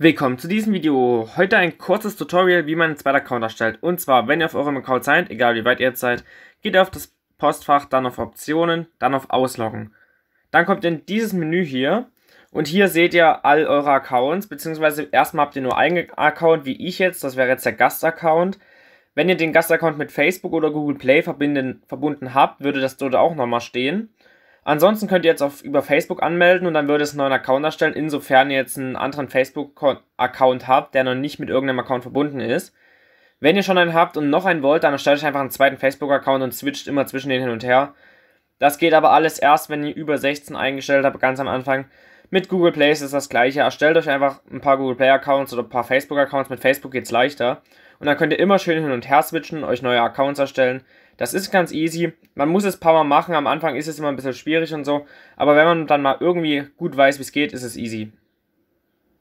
Willkommen zu diesem Video. Heute ein kurzes Tutorial, wie man einen zweiten Account erstellt. Und zwar, wenn ihr auf eurem Account seid, egal wie weit ihr jetzt seid, geht ihr auf das Postfach, dann auf Optionen, dann auf Ausloggen. Dann kommt ihr in dieses Menü hier und hier seht ihr all eure Accounts, beziehungsweise erstmal habt ihr nur einen Account, wie ich jetzt, das wäre jetzt der Gastaccount. Wenn ihr den Gastaccount mit Facebook oder Google Play verbinden, verbunden habt, würde das dort auch nochmal stehen. Ansonsten könnt ihr jetzt auf, über Facebook anmelden und dann würde es einen neuen Account erstellen, insofern ihr jetzt einen anderen Facebook-Account habt, der noch nicht mit irgendeinem Account verbunden ist. Wenn ihr schon einen habt und noch einen wollt, dann erstellt euch einfach einen zweiten Facebook-Account und switcht immer zwischen den hin und her. Das geht aber alles erst, wenn ihr über 16 eingestellt habt, ganz am Anfang. Mit Google Play ist das gleiche. Erstellt euch einfach ein paar Google Play Accounts oder ein paar Facebook Accounts. Mit Facebook geht es leichter. Und dann könnt ihr immer schön hin und her switchen, euch neue Accounts erstellen. Das ist ganz easy. Man muss es ein paar Mal machen. Am Anfang ist es immer ein bisschen schwierig und so. Aber wenn man dann mal irgendwie gut weiß, wie es geht, ist es easy.